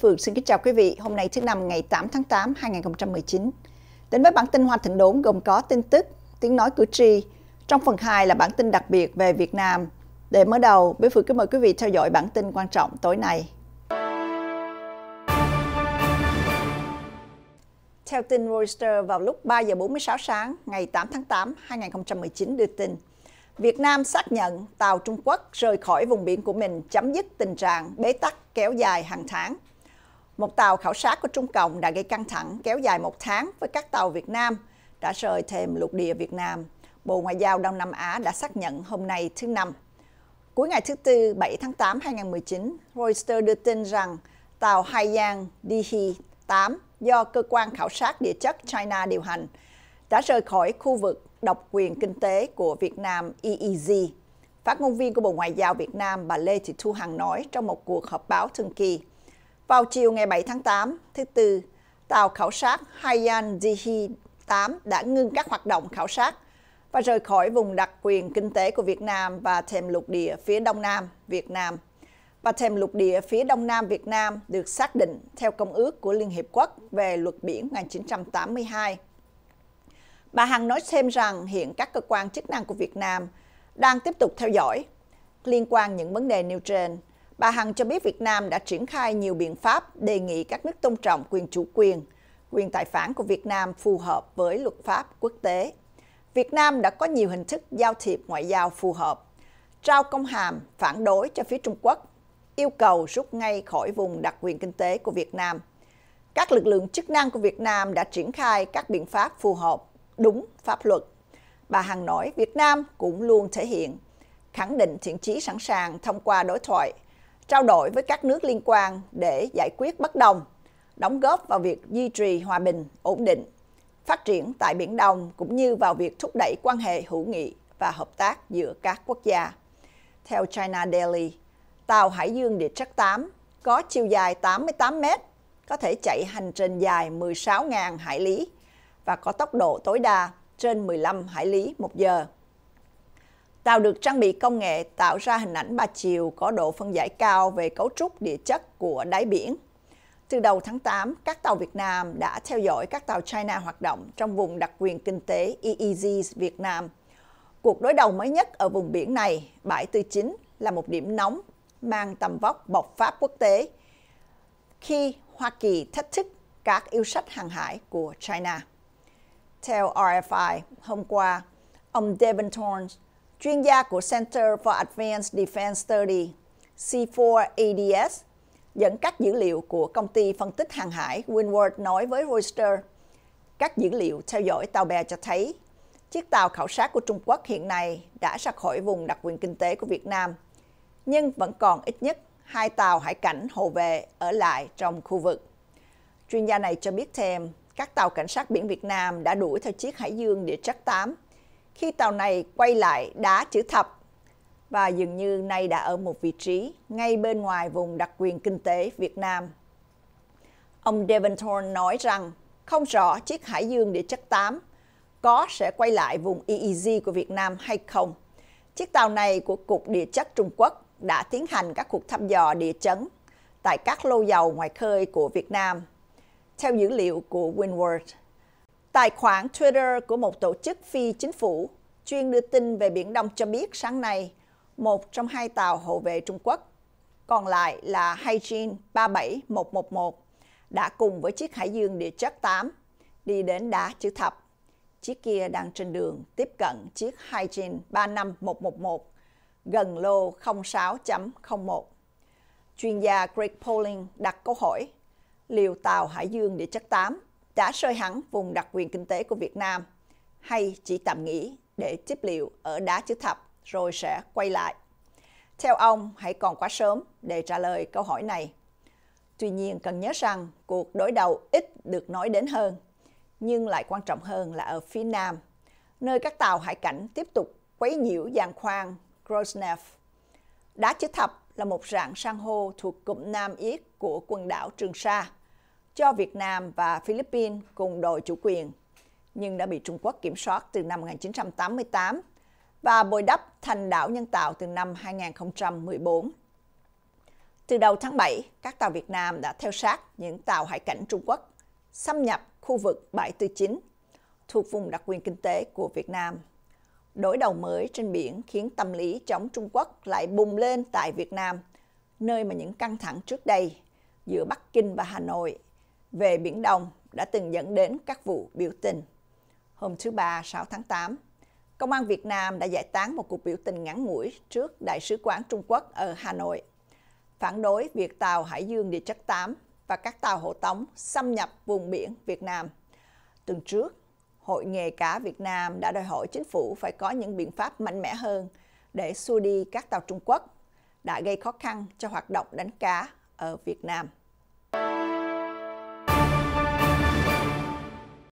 Phương xin kính chào quý vị. Hôm nay thứ năm ngày 8 tháng 8 2019. Đến với bản tin Hoa Thịnh Đốn gồm có tin tức, tiếng nói cử tri. Trong phần 2 là bản tin đặc biệt về Việt Nam. Để mở đầu, Bế Phương kính mời quý vị theo dõi bản tin quan trọng tối nay. Theo tin Reuters vào lúc 3 giờ 46 sáng ngày 8 tháng 8 2019 đưa tin, Việt Nam xác nhận tàu Trung Quốc rời khỏi vùng biển của mình chấm dứt tình trạng bế tắc kéo dài hàng tháng. Một tàu khảo sát của Trung Cộng đã gây căng thẳng kéo dài một tháng với các tàu Việt Nam đã rời thêm lục địa Việt Nam. Bộ Ngoại giao Đông Nam Á đã xác nhận hôm nay thứ Năm. Cuối ngày thứ Tư 7 tháng 8 2019, Reuters đưa tin rằng tàu Haiyang Dihi 8 do cơ quan khảo sát địa chất China điều hành đã rời khỏi khu vực độc quyền kinh tế của Việt Nam EEZ. Phát ngôn viên của Bộ Ngoại giao Việt Nam bà Lê Thị Thu Hằng nói trong một cuộc họp báo thường kỳ – vào chiều ngày 7 tháng 8, thứ Tư, tàu khảo sát Haiyan Jihi 8 đã ngưng các hoạt động khảo sát và rời khỏi vùng đặc quyền kinh tế của Việt Nam và thềm lục địa phía Đông Nam Việt Nam. Và thềm lục địa phía Đông Nam Việt Nam được xác định theo Công ước của Liên Hiệp Quốc về luật biển 1982. Bà Hằng nói thêm rằng hiện các cơ quan chức năng của Việt Nam đang tiếp tục theo dõi liên quan những vấn đề nêu trên Bà Hằng cho biết Việt Nam đã triển khai nhiều biện pháp đề nghị các nước tôn trọng quyền chủ quyền, quyền tài phán của Việt Nam phù hợp với luật pháp quốc tế. Việt Nam đã có nhiều hình thức giao thiệp ngoại giao phù hợp, trao công hàm phản đối cho phía Trung Quốc, yêu cầu rút ngay khỏi vùng đặc quyền kinh tế của Việt Nam. Các lực lượng chức năng của Việt Nam đã triển khai các biện pháp phù hợp, đúng pháp luật. Bà Hằng nói Việt Nam cũng luôn thể hiện, khẳng định thiện chí sẵn sàng thông qua đối thoại trao đổi với các nước liên quan để giải quyết bất đồng, đóng góp vào việc duy trì hòa bình, ổn định, phát triển tại Biển Đông cũng như vào việc thúc đẩy quan hệ hữu nghị và hợp tác giữa các quốc gia. Theo China Daily, tàu Hải dương Địa chất 8 có chiều dài 88 mét, có thể chạy hành trình dài 16.000 hải lý và có tốc độ tối đa trên 15 hải lý một giờ. Tàu được trang bị công nghệ tạo ra hình ảnh ba chiều có độ phân giải cao về cấu trúc địa chất của đáy biển. Từ đầu tháng 8, các tàu Việt Nam đã theo dõi các tàu China hoạt động trong vùng đặc quyền kinh tế EEZ Việt Nam. Cuộc đối đầu mới nhất ở vùng biển này, bãi Tư Chính, là một điểm nóng mang tầm vóc bộc pháp quốc tế khi Hoa Kỳ thách thức các yêu sách hàng hải của China. Theo RFI, hôm qua, ông Devin Torrance, chuyên gia của Center for Advanced Defense Study, C4ADS, dẫn các dữ liệu của công ty phân tích hàng hải Windward nói với Reuters. Các dữ liệu theo dõi tàu bè cho thấy, chiếc tàu khảo sát của Trung Quốc hiện nay đã ra khỏi vùng đặc quyền kinh tế của Việt Nam, nhưng vẫn còn ít nhất hai tàu hải cảnh hộ vệ ở lại trong khu vực. Chuyên gia này cho biết thêm, các tàu cảnh sát biển Việt Nam đã đuổi theo chiếc hải dương địa chất 8 khi tàu này quay lại đá chữ thập và dường như nay đã ở một vị trí ngay bên ngoài vùng đặc quyền kinh tế Việt Nam. Ông Devonthorn nói rằng không rõ chiếc hải dương địa chất 8 có sẽ quay lại vùng EEZ của Việt Nam hay không. Chiếc tàu này của Cục Địa chất Trung Quốc đã tiến hành các cuộc thăm dò địa chấn tại các lô dầu ngoài khơi của Việt Nam. Theo dữ liệu của Windward, Tài khoản Twitter của một tổ chức phi chính phủ chuyên đưa tin về Biển Đông cho biết sáng nay, một trong hai tàu hộ vệ Trung Quốc, còn lại là Haijin 37111, đã cùng với chiếc hải dương địa chất 8 đi đến đá chữ thập. Chiếc kia đang trên đường tiếp cận chiếc Haijin 35111 gần lô 06.01. Chuyên gia Greg Poling đặt câu hỏi liệu tàu hải dương địa chất 8 đã sơi hẳn vùng đặc quyền kinh tế của Việt Nam hay chỉ tạm nghỉ để tiếp liệu ở đá chữ thập rồi sẽ quay lại? Theo ông, hãy còn quá sớm để trả lời câu hỏi này. Tuy nhiên, cần nhớ rằng cuộc đối đầu ít được nói đến hơn, nhưng lại quan trọng hơn là ở phía Nam, nơi các tàu hải cảnh tiếp tục quấy nhiễu giàn khoan Grosnev. Đá chữ thập là một rạn san hô thuộc cụm Nam Yết của quần đảo Trường Sa cho Việt Nam và Philippines cùng đòi chủ quyền, nhưng đã bị Trung Quốc kiểm soát từ năm 1988 và bồi đắp thành đảo nhân tạo từ năm 2014. Từ đầu tháng 7, các tàu Việt Nam đã theo sát những tàu hải cảnh Trung Quốc xâm nhập khu vực bãi tư chính thuộc vùng đặc quyền kinh tế của Việt Nam. Đối đầu mới trên biển khiến tâm lý chống Trung Quốc lại bùng lên tại Việt Nam, nơi mà những căng thẳng trước đây giữa Bắc Kinh và Hà Nội về Biển Đông đã từng dẫn đến các vụ biểu tình. Hôm thứ Ba 6 tháng 8, Công an Việt Nam đã giải tán một cuộc biểu tình ngắn ngủi trước Đại sứ quán Trung Quốc ở Hà Nội, phản đối việc tàu Hải Dương Địa chất 8 và các tàu hộ tống xâm nhập vùng biển Việt Nam. Tuần trước, Hội nghề cá Việt Nam đã đòi hỏi chính phủ phải có những biện pháp mạnh mẽ hơn để xua đi các tàu Trung Quốc đã gây khó khăn cho hoạt động đánh cá ở Việt Nam.